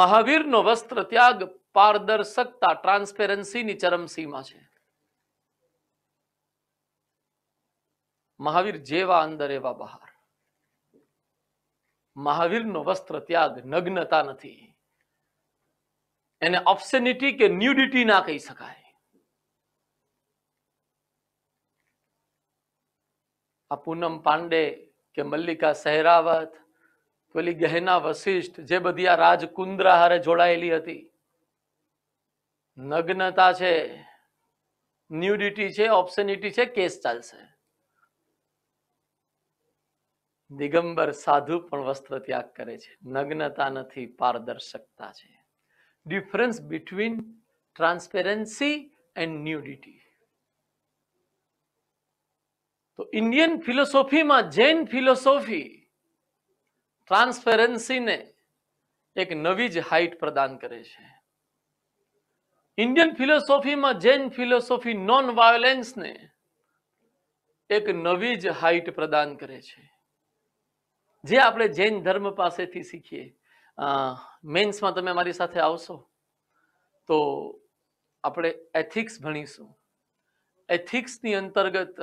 મહાવીરનો વસ્ત્ર ત્યાગ પારદર્શકતા ટ્રાન્સપેરન્સીની ચરમસીમાં છે મહાવીર જેવા અંદર એવા બહાર મહાવીરનો વસ્ત્ર ત્યાગ નગ્નતા નથી એને ઓપ્શનિટી કે ન્યુડિટી ના કહી શકાય આ પૂનમ પાંડે કે મલ્લિકા સહેરાવત પેલી ગહેના વશિષ્ઠ જે બધી આ રાજકુંદ્રા હારે જોડાયેલી હતી નગ્નતા છે ન્યુડિટી છે ઓપ્શનિટી છે કેસ ચાલશે દિગંબર સાધુ પણ વસ્ત્ર ત્યાગ કરે છે નગ્નતા નથી પારદર્શકતા છે difference between transparency and nudity તો ઇન્ડિયન ફિલોસોફીમાં જૈન ફિલોસોફી ટ્રાન્સપેરન્સીને એક નવી જ હાઇટ પ્રદાન કરે છે ઇન્ડિયન ફિલોસોફીમાં જૈન ફિલોસોફી નોન વાયોલેન્સને એક નવી જ હાઇટ પ્રદાન કરે છે જે આપણે જૈન ધર્મ પાસેથી શીખીએ મેન્સમાં તમે મારી સાથે આવશો તો આપણે એથિક્સ ભણીશું એથિક્સની અંતર્ગત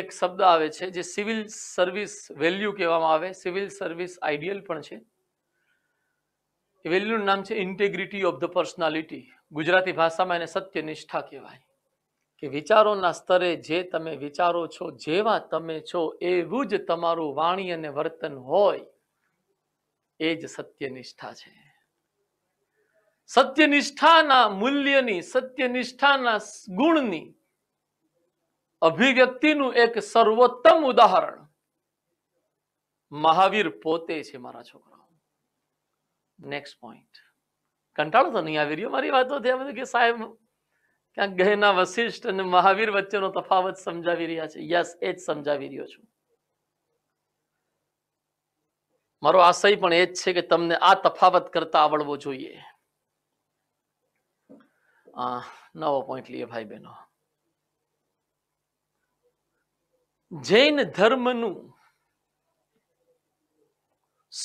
એક શબ્દ આવે છે જે સિવિલ સર્વિસ વેલ્યુ કહેવામાં આવે સિવિલ સર્વિસ આઈડિયલ પણ છે એ વેલ્યુનું નામ છે integrity of the personality Gujarati ભાષામાં એને સત્ય નિષ્ઠા કહેવાય કે વિચારોના સ્તરે જે તમે વિચારો છો જેવા તમે છો એવું જ તમારું વાણી અને વર્તન હોય એ જ સત્યનિષ્ઠા છે સત્યનિષ્ઠાના મૂલ્યની સત્યનિષ્ઠાના ગુણની અભિવ્યક્તિનું એક સર્વોત્તમ ઉદાહરણ મહાવીર પોતે છે મારા છોકરાઓ નેક્સ્ટ પોઈન્ટ કંટાળો તો નહીં આવી રહ્યો મારી વાતો આ બધું કે સાહેબ ક્યાંક ગહેના વશિષ્ઠ અને મહાવીર વચ્ચેનો તફાવત સમજાવી રહ્યા છે યસ એ જ સમજાવી રહ્યો છું મારો આશય પણ એ જ છે કે તમને આ તફાવત કરતા આવડવો જોઈએ નવો પોઈન્ટ લઈએ ભાઈ બહેનો જૈન ધર્મનું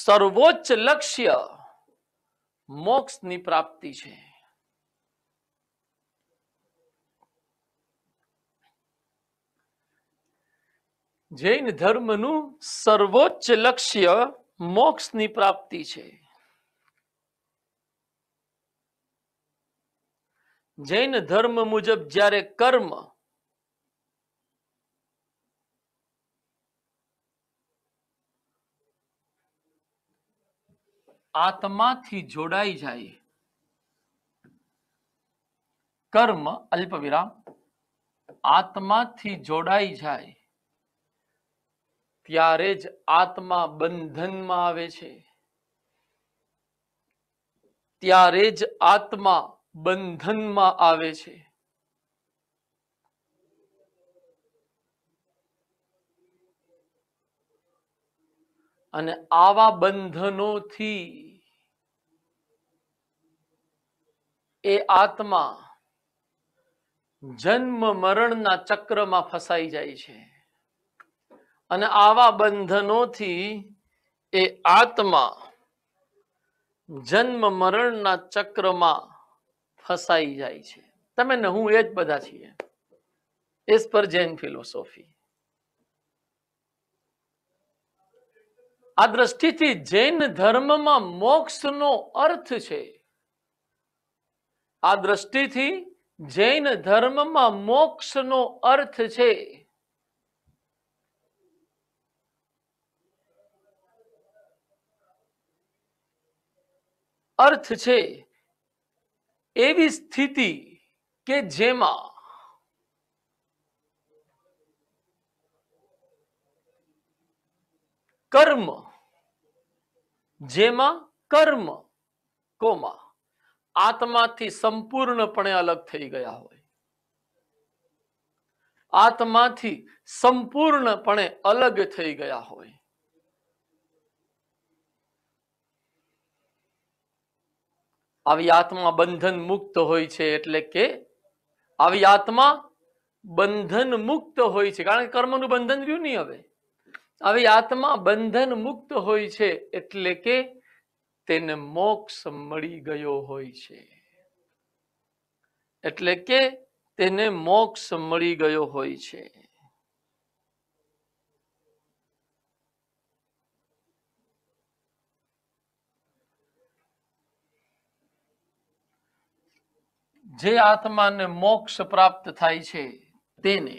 સર્વોચ્ચ લક્ષ્ય મોક્ષની પ્રાપ્તિ છે જૈન ધર્મનું સર્વોચ્ચ લક્ષ્ય મોક્ષની પ્રાપ્તિ છે જૈન ધર્મ મુજબ જ્યારે કર્મ આત્માથી જોડાઈ જાય કર્મ અલ્પ વિરામ આત્માથી જોડાઈ જાય ત્યારે જ આત્મા બંધનમાં આવે છે ત્યારે જ આત્મા બંધનમાં આવે છે અને આવા બંધનોથી એ આત્મા જન્મ મરણના ચક્રમાં ફસાઈ જાય છે અને આવા બંધનોથી એ આત્મા જન્મ મરણના ચક્રમાં ફસાઈ જાય છે તમે ને હું એ જ બધા છીએ એસ પર જૈન ફિલોસોફી આ દ્રષ્ટિથી જૈન ધર્મમાં મોક્ષનો અર્થ છે આ દ્રષ્ટિથી જૈન ધર્મમાં મોક્ષનો અર્થ છે અર્થ છે એવી સ્થિતિ કે જેમાં કર્મ જેમાં કર્મ કોમાં આત્માથી સંપૂર્ણપણે અલગ થઈ ગયા હોય આત્માથી સંપૂર્ણપણે અલગ થઈ ગયા હોય આવી આત્મા બંધન મુક્ત હોય છે એટલે કે આવી આત્મા બંધન મુક્ત હોય છે કારણ કે કર્મનું બંધન રહ્યું નહીં હવે આવી આત્મા બંધન મુક્ત હોય છે એટલે કે તેને મોક્ષ મળી ગયો હોય છે એટલે કે તેને મોક્ષ મળી ગયો હોય છે જે આત્માને મોક્ષ પ્રાપ્ત થાય છે તેને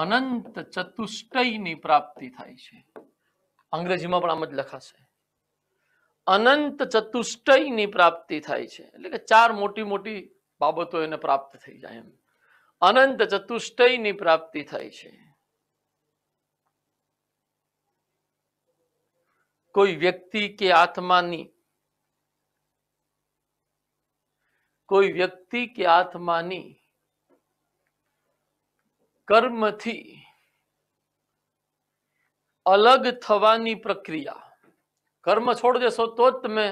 અનંત ચતુષ્ટયની પ્રાપ્તિ થાય છે અંગ્રેજીમાં પણ આમ જ લખાશે અનંત ચતુષ્ટયની પ્રાપ્તિ થાય છે એટલે કે ચાર મોટી મોટી બાબતો એને પ્રાપ્ત થઈ જાય એમ અનંત ચતુષ્ટયની પ્રાપ્તિ થાય છે કોઈ વ્યક્તિ કે આત્માની કોઈ વ્યક્તિ કે આત્માની કર્મથી અલગ થવાની પ્રક્રિયા કર્મ છોડ દેશો તો જ તમે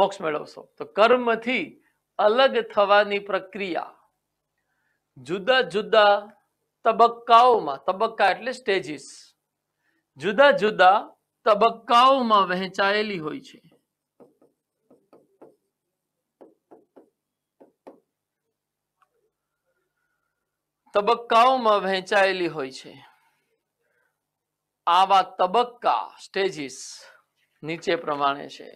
મોક્ષ મેળવશો તો કર્મથી અલગ થવાની પ્રક્રિયા જુદા જુદા તબક્કાઓમાં તબક્કા એટલે સ્ટેજીસ જુદા જુદા તબક્કાઓમાં વહેંચાયેલી હોય છે તબક્કાઓમાં વહેંચાયેલી હોય છે આવા તબક્કા સ્ટેજીસ નીચે પ્રમાણે છે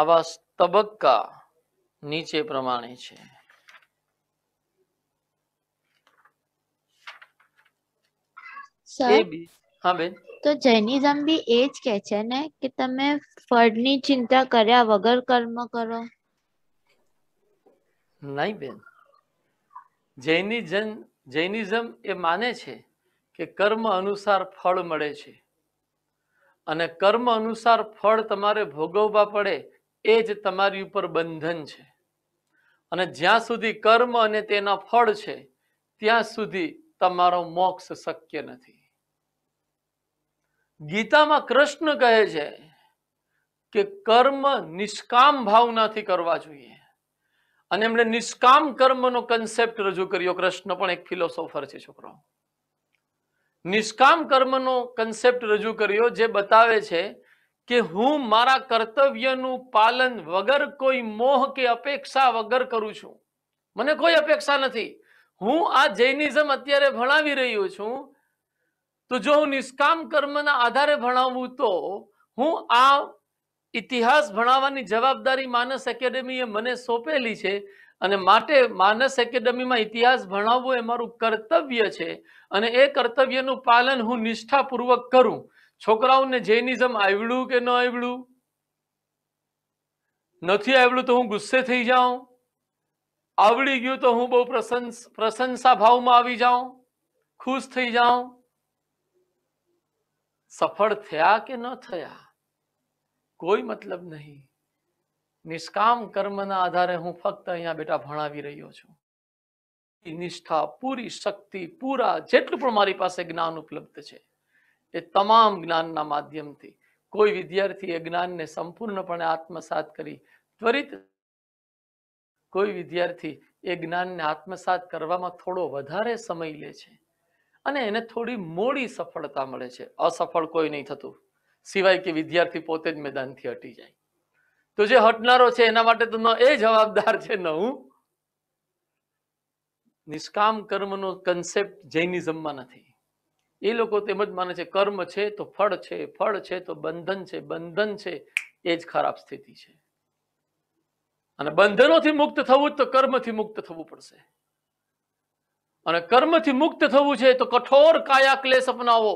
આવા તબક્કા નીચે પ્રમાણે છે તો જૈનિઝમ બી એ જ કે છે ને કે તમે ફળની ચિંતા કર્યા વગર કર્મ કરો નહીં બેન જૈનિઝમ જૈનિઝમ એ માને છે કે કર્મ અનુસાર ફળ મળે છે અને કર્મ અનુસાર ફળ તમારે ભોગવવા પડે એ જ તમારી ઉપર બંધન છે અને જ્યાં સુધી કર્મ અને તેના ફળ છે ત્યાં સુધી તમારો મોક્ષ શક્ય નથી ગીતામાં કૃષ્ણ કહે છે કે કર્મ નિષ્કામ ભાવનાથી કરવા જોઈએ અને એમણે નિષ્કામ કર્મનો કન્સેપ્ટ રજૂ કર્યો કૃષ્ણ પણ એક ફિલોસોફર છે છોકરો નિષ્કામ કર્મનો કન્સેપ્ટ રજૂ કર્યો જે બતાવે છે કે હું મારા કર્તવ્યનું પાલન વગર કોઈ મોહ કે અપેક્ષા વગર કરું છું મને કોઈ અપેક્ષા નથી હું આ જૈનિઝમ અત્યારે ભણાવી રહ્યો છું તો જો હું નિષ્કામ કર્મના આધારે ભણાવું તો હું આ ઇતિહાસ ભણાવવાની જવાબદારી માનસ એકેડેમીએ મને સોંપેલી છે અને માટે માનસ એકેડેમીમાં ઇતિહાસ ભણાવવો એ મારું કર્તવ્ય છે અને એ કર્તવ્યનું પાલન હું નિષ્ઠાપૂર્વક કરું છોકરાઓને જૈનિઝમ આવડું કે ન આવડું નથી આવડ્યું તો હું ગુસ્સે થઈ જાઉં આવડી ગયું તો હું બહુ પ્રશંસ પ્રશંસા ભાવમાં આવી જાઉં ખુશ થઈ જાઉં સફળ થયા કે ન થયા કોઈ મતલબ નહીં નિષ્કામ કર્મના આધારે હું ફક્ત અહીંયા બેટા ભણાવી રહ્યો છું નિષ્ઠા પૂરી શક્તિ પૂરા જેટલું પણ મારી પાસે જ્ઞાન ઉપલબ્ધ છે એ તમામ જ્ઞાનના માધ્યમથી કોઈ વિદ્યાર્થી એ જ્ઞાનને સંપૂર્ણપણે આત્મસાત કરી ત્વરિત કોઈ વિદ્યાર્થી એ જ્ઞાનને આત્મસાત કરવામાં થોડો વધારે સમય લે છે અને એને થોડી મોડી સફળતા મળે છે અસફળ કોઈ નહીં થતું સિવાય કે વિદ્યાર્થી પોતે જ મેદાનથી હટી જાય તો જે હટનારો છે એના માટે તો એ જવાબદાર છે ન હું નિષ્કામ કર્મનો કન્સેપ્ટ જૈનિઝમમાં નથી એ લોકો તેમ જ માને છે કર્મ છે તો ફળ છે ફળ છે તો બંધન છે બંધન છે એ જ ખરાબ સ્થિતિ છે અને બંધનોથી મુક્ત થવું જ તો કર્મથી મુક્ત થવું પડશે અને કર્મથી મુક્ત થવું છે તો કઠોર કાયા ક્લેશ અપનાવો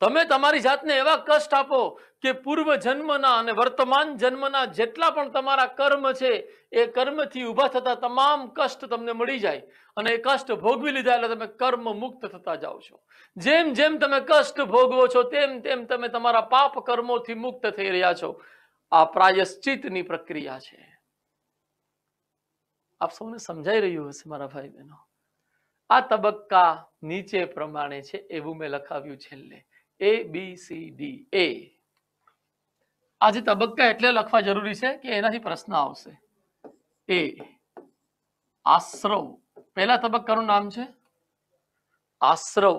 તમે તમારી જાતને એવા કષ્ટ આપો કે પૂર્વ જન્મના અને વર્તમાન જન્મના જેટલા પણ તમારા કર્મ છે એ કર્મથી ઊભા થતા તમામ કષ્ટ તમને મળી જાય અને એ કષ્ટ ભોગવી લીધા એટલે તમે કર્મ મુક્ત થતા જાઓ છો જેમ જેમ તમે કષ્ટ ભોગવો છો તેમ તેમ તમે તમારા પાપ કર્મોથી મુક્ત થઈ રહ્યા છો આ પ્રાયશ્ચિતની પ્રક્રિયા છે આપ સૌને સમજાઈ રહ્યું હશે મારા ભાઈ બહેનો આ તબક્કા નીચે પ્રમાણે છે એવું મેં લખાવ્યું છેલ્લે એ બી સી ડી એ આ તબક્કા એટલે લખવા જરૂરી છે કે એનાથી પ્રશ્ન આવશે એ આશ્રવ પહેલા તબક્કાનું નામ છે આશ્રવ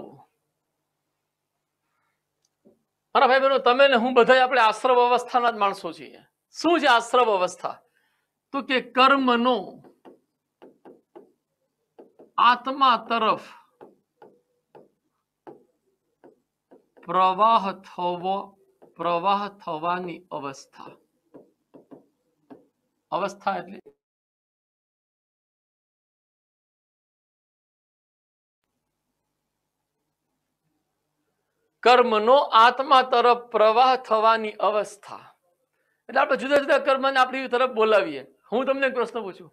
મારા ભાઈ બહેનો તમે ને હું બધા આપણે આશ્રવ અવસ્થાના જ માણસો છીએ શું છે આશ્રવ અવસ્થા તો કે કર્મનો આત્મા તરફ પ્રવાહ થવો પ્રવાહ થવાની અવસ્થા અવસ્થા એટલે કર્મનો આત્મા તરફ પ્રવાહ થવાની અવસ્થા એટલે આપણે જુદા જુદા કર્મને આપણી તરફ બોલાવીએ હું તમને એક પ્રશ્ન પૂછું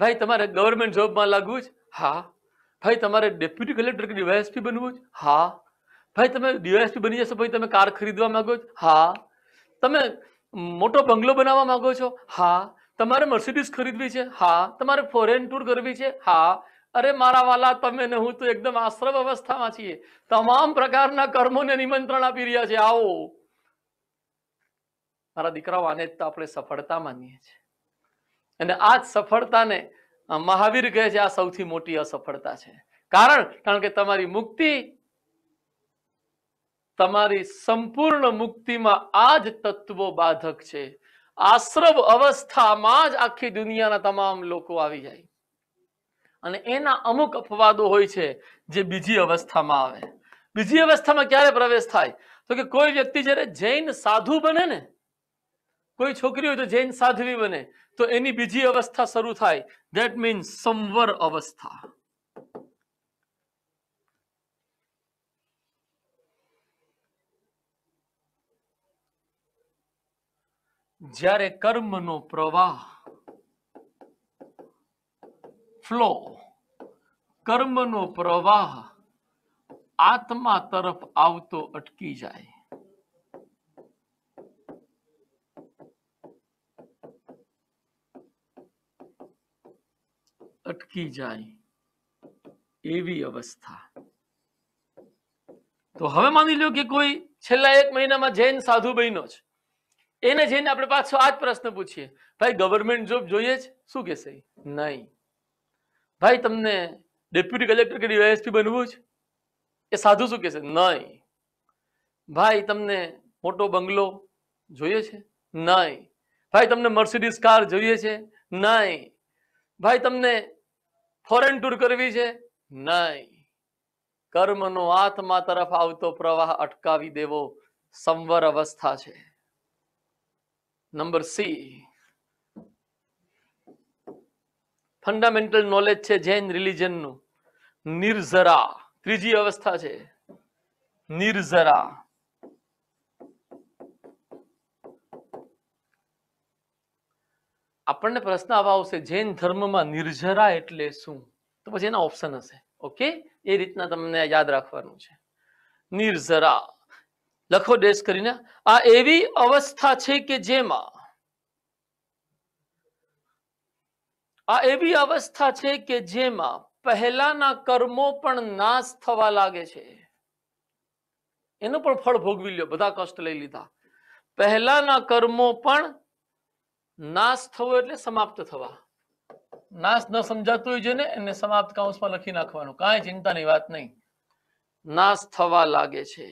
ભાઈ તમારે ગવર્મેન્ટ જોબમાં લાગવું છે હા ભાઈ તમારે ડેપ્યુટી કલેક્ટર કે ડીવાયએસપી બનવું છે હા ભાઈ તમે ડીવાયએસપી બની જશો ભાઈ તમે કાર ખરીદવા માંગો છો હા તમે મોટો બંગલો બનાવવા માંગો છો હા તમારે મર્સિડીઝ ખરીદવી છે હા તમારે ફોરેન ટૂર કરવી છે હા અરે મારા વાલા તમે ને હું તો એકદમ આશ્રમ અવસ્થામાં છીએ તમામ પ્રકારના કર્મોને નિમંત્રણ આપી રહ્યા છે આવો મારા દીકરાઓ આને જ તો આપણે સફળતા માનીએ છીએ અને આ જ સફળતાને મહાવીર કહે છે આ સૌથી મોટી અસફળતા છે કારણ કારણ કે તમારી મુક્તિ તમારી સંપૂર્ણ મુક્તિમાં આ જ તત્વો બાધક છે આશ્રવ અવસ્થામાં જ આખી દુનિયાના તમામ લોકો આવી જાય અને એના અમુક અપવાદો હોય છે જે બીજી અવસ્થામાં આવે બીજી અવસ્થામાં ક્યારે પ્રવેશ થાય તો કે કોઈ વ્યક્તિ જ્યારે જૈન સાધુ બને ને કોઈ છોકરી હોય તો જૈન સાધવી બને तो एनी बिजी अवस्था शुरू થાય ધેટ મીન્સ સમવર અવસ્થા જ્યારે કર્મનો પ્રવાહ ફ્લો કર્મનો પ્રવાહ આત્મા તરફ આવતો અટકી જાય અટકી જાય એવી અવસ્થા તો હવે માની લો કે કોઈ છેલ્લા એક મહિનામાં જૈન સાધુ બહેનો છે એને જઈને આપણે પાછો આ જ પ્રશ્ન પૂછીએ ભાઈ ગવર્મેન્ટ જોબ જોઈએ છે શું કહેશે નહીં ભાઈ તમને ડેપ્યુટી કલેક્ટર કે ડીવાયએસપી બનવું છે એ સાધુ શું કહેશે નહીં ભાઈ તમને મોટો બંગલો જોઈએ છે નહીં ભાઈ તમને મર્સિડીઝ કાર જોઈએ છે નહીં ભાઈ તમને ફોરેન ટૂર કરવી છે નહીં કર્મનો આત્મા તરફ આવતો પ્રવાહ અટકાવી દેવો સંવર અવસ્થા છે નંબર સી ફંડામેન્ટલ નોલેજ છે જૈન રિલિજનનું નિર્ઝરા ત્રીજી અવસ્થા છે નિર્ઝરા આપણને પ્રશ્ન આવા આવશે જૈન ધર્મમાં નિર્જરા એટલે શું તો પછી એના ઓપ્શન હશે ઓકે એ રીતના તમને યાદ રાખવાનું છે નિર્જરા લખો ડેશ કરીને આ એવી અવસ્થા છે કે જેમાં આ એવી અવસ્થા છે કે જેમાં પહેલાના કર્મો પણ નાશ થવા લાગે છે એનું પણ ફળ ભોગવી લ્યો બધા કષ્ટ લઈ લીધા પહેલાના કર્મો પણ નાશ થવો એટલે સમાપ્ત થવા નાશ ન સમજાતું હોય જેને એને સમાપ્ત કાઉન્સમાં લખી નાખવાનું કાંઈ ચિંતાની વાત નહીં નાશ થવા લાગે છે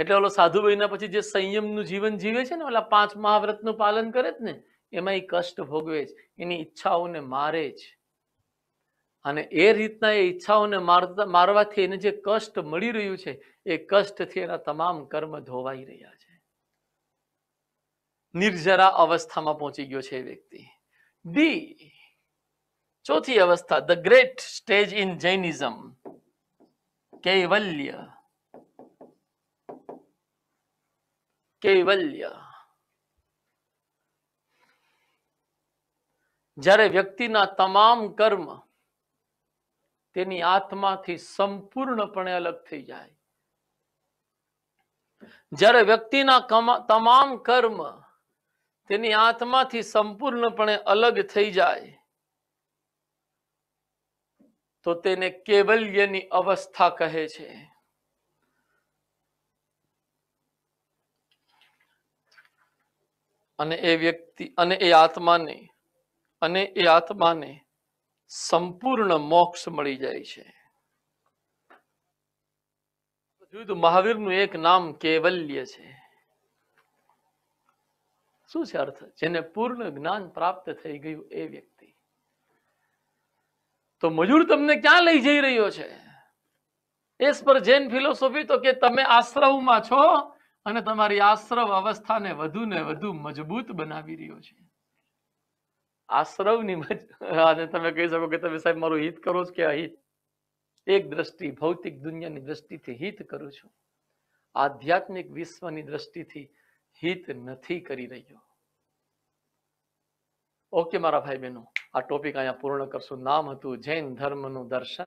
એટલે ઓલો સાધુભાઈના પછી જે સંયમનું જીવન જીવે છે ને ઓલા પાંચ મહાવ્રતનું પાલન કરે જ ને એમાં એ કષ્ટ ભોગવે છે એની ઈચ્છાઓને મારે જ અને એ રીતના એ ઈચ્છાઓને મારતા મારવાથી એને જે કષ્ટ મળી રહ્યું છે એ કષ્ટથી એના તમામ કર્મ ધોવાઈ રહ્યા છે निर्जरा अवस्था में पहुंची गये व्यक्ति डी चौथी अवस्था the great stage in Jainism कैवल्य कैवल्य जरे व्यक्ति ना तमाम कर्म तेनी आत्मा थी संपूर्णपणे अलग थी जाए जरे व्यक्ति ना कमा, तमाम कर्म તેની આત્માથી સંપૂર્ણપણે અલગ થઈ જાય તો તેને કેવલ્યની અવસ્થા કહે છે અને એ વ્યક્તિ અને એ આત્માને અને એ આત્માને સંપૂર્ણ મોક્ષ મળી જાય છે મહાવીરનું એક નામ કેવલ્ય છે શું છે અર્થ જેને પૂર્ણ જ્ઞાન પ્રાપ્ત થઈ ગયું એ વ્યક્તિ તો મજૂર તમને ક્યાં લઈ જઈ રહ્યો છે એ પર જૈન ફિલોસોફી તો કે તમે આશ્રવમાં છો અને તમારી આશ્રવ અવસ્થાને વધુ ને વધુ મજબૂત બનાવી રહ્યો છે આશ્રવની અને તમે કહી શકો કે તમે સાહેબ મારું હિત કરો છો કે અહિત એક દ્રષ્ટિ ભૌતિક દુનિયાની દ્રષ્ટિથી હિત કરું છું આધ્યાત્મિક વિશ્વની દ્રષ્ટિથી હિત નથી કરી રહ્યો ઓકે મારા ભાઈ બહેનો આ ટોપિક અહીંયા પૂર્ણ કરશું નામ હતું જૈન ધર્મનું દર્શન